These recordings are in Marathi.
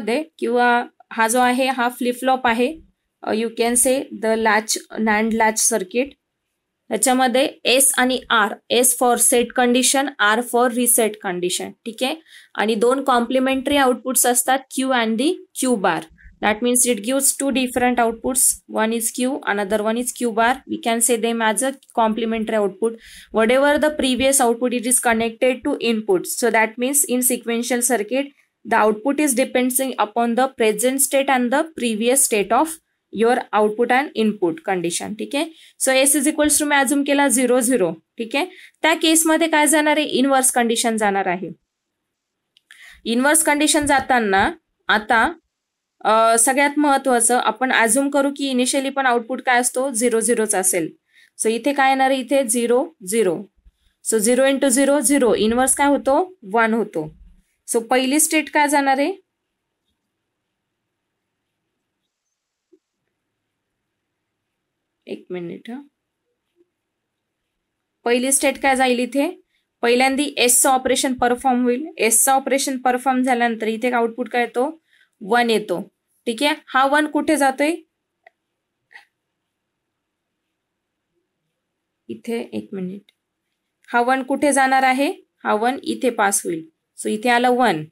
मध्ये किंवा हा जो आहे हा फ्लिपफ्लॉप आहे you can say the latch NAND latch circuit त्याच्यामध्ये एस आणि R S for set condition R for reset condition ठीक आहे आणि दोन कॉम्प्लिमेंटरी आउटपुट्स असतात Q and the Q bar that means it gives two different outputs one is Q another one is Q bar we can say them as a complementary output whatever the previous output it is connected to input so that means in sequential circuit the output is depending upon the present state and the previous state of your output and input condition ठीक आहे so S is equals to मी अजून केला झिरो झिरो ठीक आहे त्या केसमध्ये काय जाणार आहे इनवर्स कंडिशन जाणार आहे इनवर्स कंडिशन जाताना आता सगळ्यात महत्वाचं आपण अजूम करू की इनिशियली पण आउटपुट काय असतो झिरो झिरोच असेल सो इथे काय येणार आहे इथे zero zero so zero into zero zero inverse काय होतो वन होतो सो पहिली स्टेट काय जाणार आहे एक मिनिट पहिली स्टेट काय जाईल इथे पहिल्यांदा एसचं ऑपरेशन परफॉर्म होईल एस एसचं ऑपरेशन परफॉर्म झाल्यानंतर इथे आउटपुट काय येतो वन येतो ठीक आहे हा वन कुठे जातोय इथे एक मिनिट हा वन कुठे जाणार आहे हा वन इथे पास होईल सो इथे आला one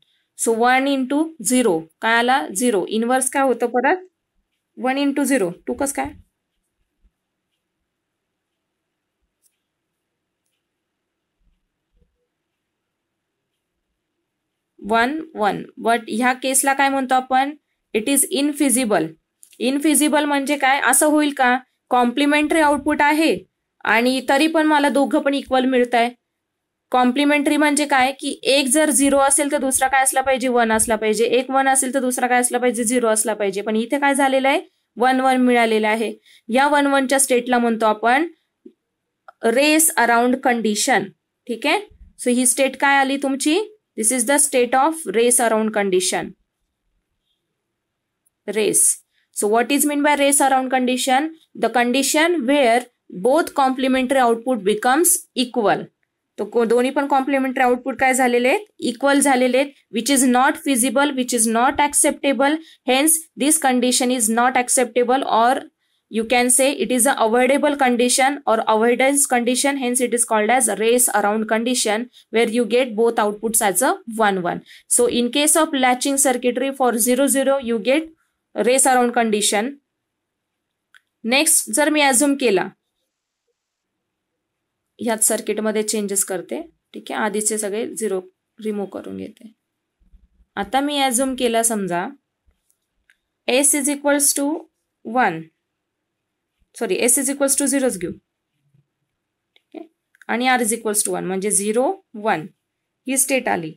so one into zero काय आला झिरो इनवर्स काय होतं परत वन इंटू झिरो टू कस काय वन वन बट ह्या केसला काय म्हणतो आपण इट इज इनफिजिबल इनफिजिबल म्हणजे काय असं होईल का कॉम्प्लिमेंटरी आउटपुट आहे आणि तरी पण मला दोघं पण इक्वल मिळत आहे कॉम्प्लिमेंटरी म्हणजे काय की एक जर झिरो असेल तर दुसरा काय असला पाहिजे वन असला पाहिजे एक वन असेल तर दुसरा काय असला पाहिजे झिरो असला पाहिजे पण इथे काय झालेलं आहे वन वन मिळालेलं आहे या वन वनच्या स्टेटला म्हणतो आपण रेस अराउंड कंडिशन ठीक आहे सो ही स्टेट काय आली तुमची this is the state of race around condition race so what is mean by race around condition the condition where both complementary output becomes equal तो दोन्ही पण कॉम्प्लिमेंटरी आउटपुट काय झालेले आहेत इक्वल झालेले आहेत which is not feasible which is not acceptable hence this condition is not acceptable or you can say it is a avoidable condition or avoidance condition hence it is called as race around condition where you get both outputs as a one one so in case of latching circuitry for zero zero you get race around condition next जर मी अझ्युम केला ह्याच सर्किटमध्ये चेंजेस करते ठीक आहे आधीचे सगळे झिरो रिमूव्ह करून घेते आता मी ॲझ्युम केला समजा S is equals to one sorry S is equals to झिरोच घेऊ ठीक आहे आणि R is equals to one म्हणजे झिरो वन ही स्टेट आली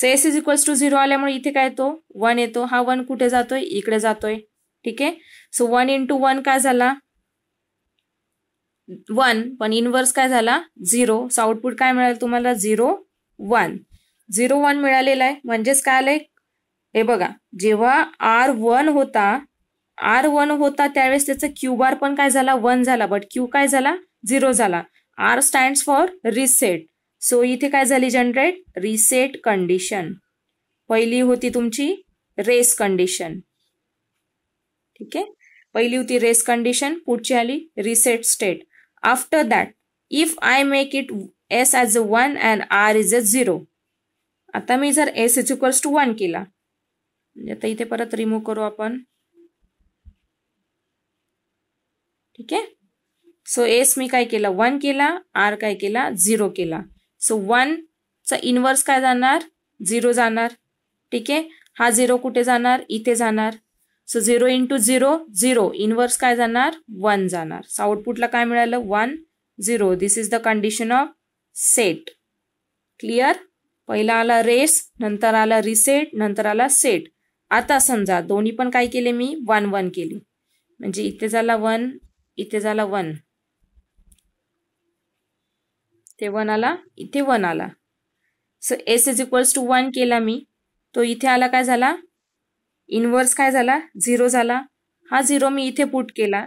so S is equals to zero आल्यामुळे इथे काय येतो वन येतो हा वन कुठे जातोय इकडे जातोय ठीक आहे so one into one काय झाला वन पण इनवर्स काय झाला झिरो सो आउटपुट काय मिळालं तुम्हाला झिरो वन झिरो वन मिळालेला आहे म्हणजेच काय आलंय हे बघा जेव्हा आर वन होता आर वन होता त्यावेळेस त्याचा क्यू बार पण काय झाला वन झाला बट क्यू काय झाला झिरो झाला R stand for reset so इथे काय झाली जनरेट रिसेट कंडिशन पहिली होती तुमची रेस कंडिशन ठीक आहे पहिली होती रेस कंडिशन पुढची आली reset state After that, if I make it s as a 1 and r is a 0. आता मी जर s is equals to one केला म्हणजे आता इथे परत रिमूव्ह करू आपण ठीक आहे सो एस मी काय केला वन केला आर काय केला झिरो केला सो वनचा इनवर्स काय जाणार झिरो जाणार ठीक आहे हा झिरो कुठे जाणार इथे जाणार so zero into zero zero inverse काय जाणार वन जाणार सो आउटपुटला काय मिळालं one zero this is the condition of set clear पहिला आला रेस नंतर आला रिसेट नंतर आला सेट आता समजा दोन्ही पण काय केले मी वन वन केली म्हणजे इथे झाला वन इथे झाला वन ते वन आला इथे वन आला so S is equals to one केला मी तो इथे आला काय झाला इनवर्स काय झाला झिरो झाला हा झिरो मी इथे पुट केला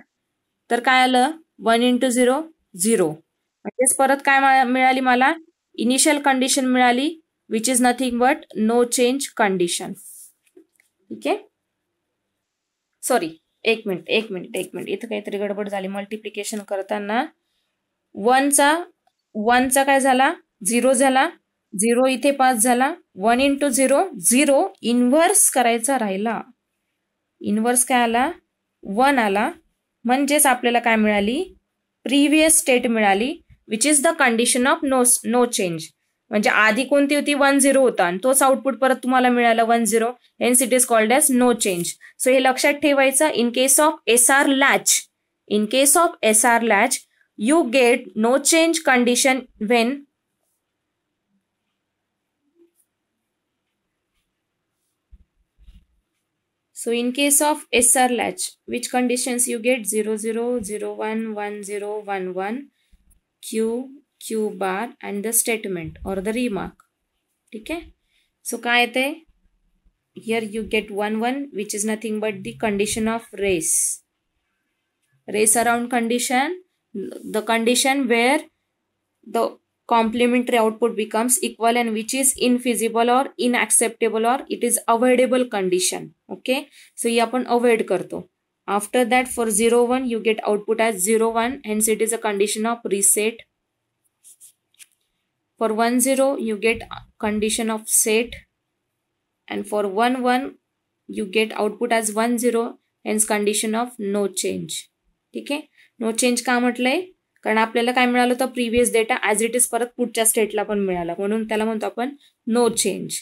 तर काय आलं वन इंटू झिरो झिरो म्हणजेच परत काय मिळाली मला इनिशियल कंडिशन मिळाली which is nothing but no change condition ठीक आहे सॉरी एक मिनिट एक मिनिट एक मिनिट इथं काहीतरी गडबड झाली मल्टिप्लिकेशन करताना वनचा वनचा काय झाला झिरो झाला झिरो इथे पास झाला one into zero zero inverse करायचा राहिला इनव्हर्स काय आला वन आला म्हणजेच आपल्याला काय मिळाली प्रिव्हियस स्टेट मिळाली which is the condition of no no change म्हणजे आधी कोणती होती वन झिरो होता आणि तोच आउटपुट परत तुम्हाला मिळाला one zero hence it is called as no change so हे लक्षात ठेवायचं in case of S R latch in case of S R latch you get no change condition when So in case of SR latch, which conditions you get 0, 0, 0, 1, 1, 0, 1, 1, Q, Q bar and the statement or the remark. Okay. So काय Here you get 1, 1 which is nothing but the condition of race. Race around condition, the condition where the complementary output becomes equal and which is infeasible or unacceptable or it is avoidable condition okay so ये आपण avoid करतो after that for 1 you get output as 1 hence it is a condition of reset for 1 0 you get condition of set and for 1 1 you get output as 1 0 hence condition of no change ठीक no change. चेंज का कारण आपल्याला काय मिळालं तर previous data as it is परत पुढच्या स्टेटला पण मिळाला म्हणून त्याला म्हणतो आपण नो चेंज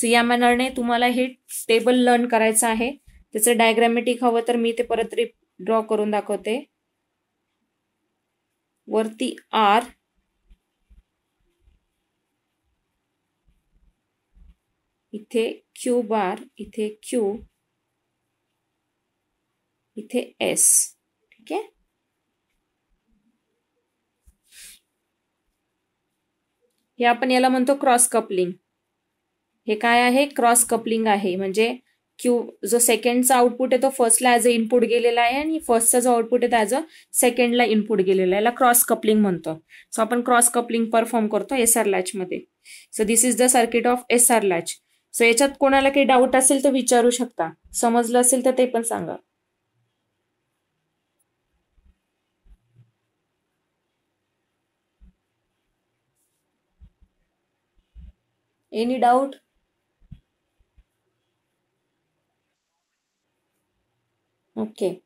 सो या मॅनरने तुम्हाला हे टेबल लर्न करायचं आहे त्याचं डायग्रॅमॅटिक हवं तर मी ते परत रि ड्रॉ करून दाखवते वरती आर इथे क्यू बार इथे क्यू इथे एस ठीक आहे हे आपण याला म्हणतो क्रॉस कपलिंग हे काय आहे क्रॉस कपलिंग आहे म्हणजे क्यू जो सेकंडचा आउटपुट आहे तो फर्स्टला ॲज अ इनपुट गेलेला आहे आणि फर्स्टचा जो आउटपुट आहे तो ॲज अ सेकंडला इनपुट गेलेला आहे याला क्रॉस कपलिंग म्हणतो सो आपण क्रॉस कपलिंग परफॉर्म करतो एस आर लॅचमध्ये so this is the circuit of S R latch so याच्यात कोणाला काही डाऊट असेल तर विचारू शकता समजलं असेल तर ते पण सांगा Any doubt? Okay.